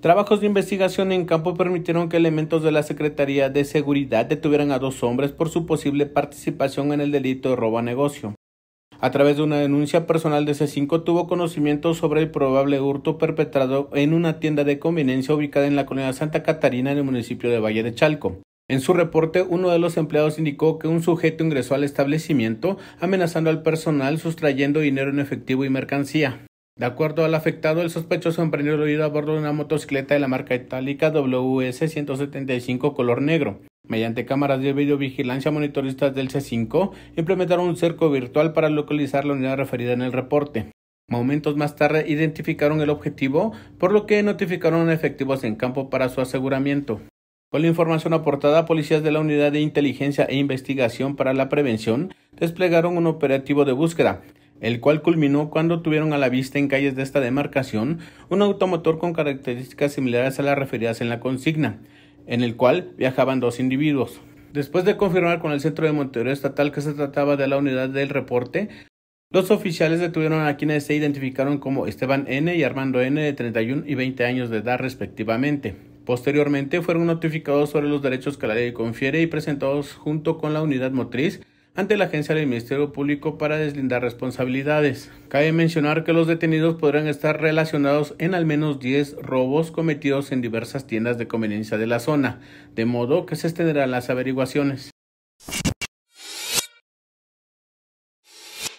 Trabajos de investigación en campo permitieron que elementos de la Secretaría de Seguridad detuvieran a dos hombres por su posible participación en el delito de robo a negocio. A través de una denuncia personal de C5 tuvo conocimiento sobre el probable hurto perpetrado en una tienda de conveniencia ubicada en la colonia Santa Catarina en el municipio de Valle de Chalco. En su reporte, uno de los empleados indicó que un sujeto ingresó al establecimiento amenazando al personal sustrayendo dinero en efectivo y mercancía. De acuerdo al afectado, el sospechoso emprendió el oído a bordo de una motocicleta de la marca itálica WS-175 color negro. Mediante cámaras de videovigilancia monitoristas del C5, implementaron un cerco virtual para localizar la unidad referida en el reporte. Momentos más tarde identificaron el objetivo, por lo que notificaron a efectivos en campo para su aseguramiento. Con la información aportada, policías de la Unidad de Inteligencia e Investigación para la Prevención desplegaron un operativo de búsqueda, el cual culminó cuando tuvieron a la vista en calles de esta demarcación un automotor con características similares a las referidas en la consigna, en el cual viajaban dos individuos. Después de confirmar con el Centro de Monterrey Estatal que se trataba de la unidad del reporte, dos oficiales detuvieron a quienes se identificaron como Esteban N. y Armando N. de 31 y 20 años de edad respectivamente. Posteriormente fueron notificados sobre los derechos que la ley confiere y presentados junto con la unidad motriz ante la agencia del Ministerio Público para deslindar responsabilidades. Cabe mencionar que los detenidos podrán estar relacionados en al menos 10 robos cometidos en diversas tiendas de conveniencia de la zona, de modo que se extenderán las averiguaciones.